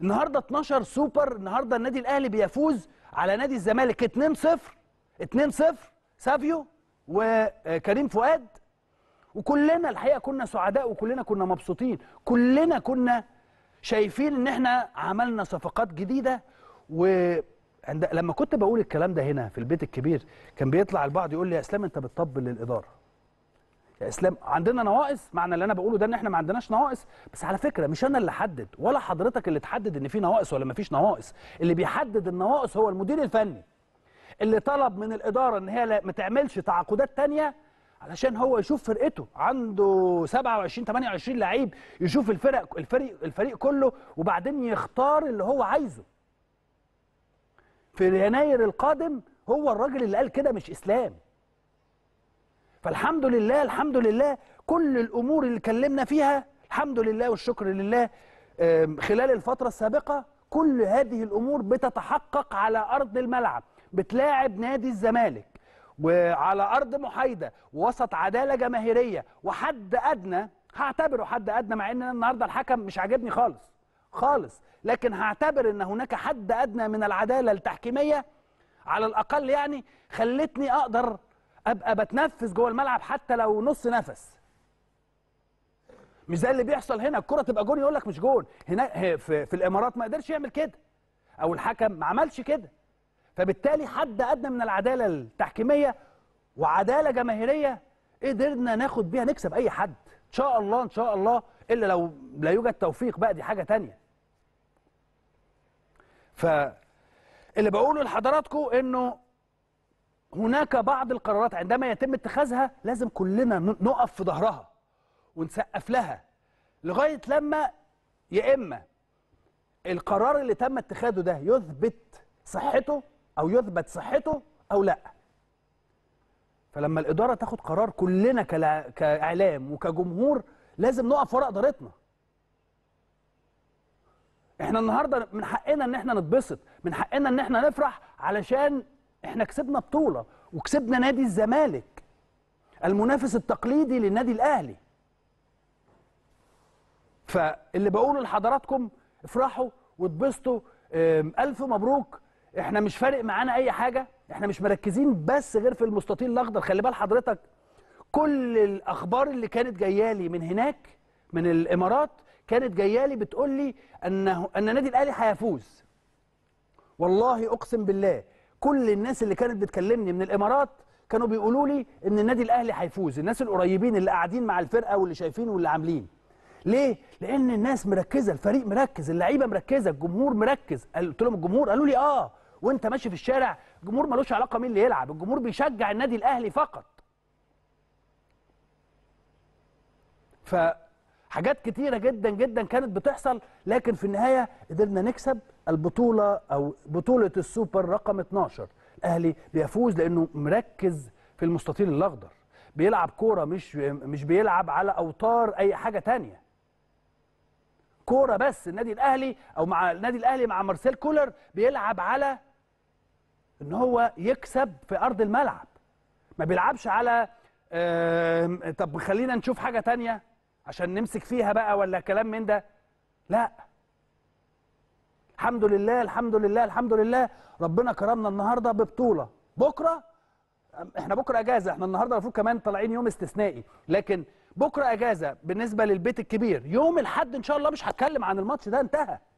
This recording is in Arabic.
النهارده 12 سوبر النهارده النادي الاهلي بيفوز على نادي الزمالك 2-0 2-0 سافيو وكريم فؤاد وكلنا الحقيقه كنا سعداء وكلنا كنا مبسوطين كلنا كنا شايفين ان احنا عملنا صفقات جديده و عند... لما كنت بقول الكلام ده هنا في البيت الكبير كان بيطلع البعض يقول لي يا اسلام انت بتطبل للاداره يا اسلام عندنا نواقص معنى اللي انا بقوله ده ان احنا ما عندناش نواقص بس على فكره مش انا اللي حدد ولا حضرتك اللي تحدد ان في نواقص ولا ما فيش نواقص اللي بيحدد النواقص هو المدير الفني اللي طلب من الاداره ان هي ما تعملش تعاقدات تانية علشان هو يشوف فرقته عنده 27 28 لعيب يشوف الفرق الفريق الفريق كله وبعدين يختار اللي هو عايزه في يناير القادم هو الراجل اللي قال كده مش اسلام فالحمد لله الحمد لله كل الامور اللي اتكلمنا فيها الحمد لله والشكر لله خلال الفتره السابقه كل هذه الامور بتتحقق على ارض الملعب بتلاعب نادي الزمالك وعلى ارض محايده وسط عداله جماهيريه وحد ادنى هعتبره حد ادنى مع ان النهارده الحكم مش عاجبني خالص خالص لكن هعتبر ان هناك حد ادنى من العداله التحكيميه على الاقل يعني خلتني اقدر ابقى بتنفس جوه الملعب حتى لو نص نفس مش زي اللي بيحصل هنا الكره تبقى جون يقول لك مش جون هنا في, في الامارات ما قدرش يعمل كده او الحكم ما عملش كده فبالتالي حد ادنى من العداله التحكيميه وعداله جماهيريه قدرنا ناخد بيها نكسب اي حد ان شاء الله ان شاء الله الا لو لا يوجد توفيق بقى دي حاجه تانية ف اللي بقوله لحضراتكم انه هناك بعض القرارات عندما يتم اتخاذها لازم كلنا نقف في ظهرها ونسقف لها لغايه لما يا اما القرار اللي تم اتخاذه ده يثبت صحته او يثبت صحته او لا فلما الاداره تاخد قرار كلنا كاعلام وكجمهور لازم نقف ورا ادارتنا احنا النهارده من حقنا ان احنا نتبسط من حقنا ان احنا نفرح علشان احنا كسبنا بطوله وكسبنا نادي الزمالك المنافس التقليدي للنادي الاهلي فاللي بقوله لحضراتكم افرحوا واتبسطوا الف مبروك احنا مش فارق معانا اي حاجه احنا مش مركزين بس غير في المستطيل الاخضر خلي بال حضرتك كل الاخبار اللي كانت جايه لي من هناك من الامارات كانت جايه لي بتقول لي انه ان نادي الاهلي هيفوز والله اقسم بالله كل الناس اللي كانت بتكلمني من الامارات كانوا بيقولوا لي ان النادي الاهلي هيفوز الناس القريبين اللي قاعدين مع الفرقه واللي شايفين واللي عاملين ليه لان الناس مركزه الفريق مركز اللعيبه مركزه الجمهور مركز قلت لهم الجمهور قالوا لي اه وانت ماشي في الشارع الجمهور ملوش علاقه مين اللي يلعب الجمهور بيشجع النادي الاهلي فقط فحاجات كتيره جدا جدا كانت بتحصل لكن في النهايه قدرنا نكسب البطولة أو بطولة السوبر رقم 12 الأهلي بيفوز لأنه مركز في المستطيل الأخضر بيلعب كورة مش مش بيلعب على أوتار أي حاجة تانية كورة بس النادي الأهلي أو مع النادي الأهلي مع مارسيل كولر بيلعب على إن هو يكسب في أرض الملعب ما بيلعبش على طب خلينا نشوف حاجة تانية عشان نمسك فيها بقى ولا كلام من ده لا الحمد لله الحمد لله الحمد لله ربنا كرمنا النهارده ببطوله بكره احنا بكره اجازه احنا النهارده المفروض كمان طالعين يوم استثنائي لكن بكره اجازه بالنسبه للبيت الكبير يوم الحد ان شاء الله مش هتكلم عن الماتش ده انتهى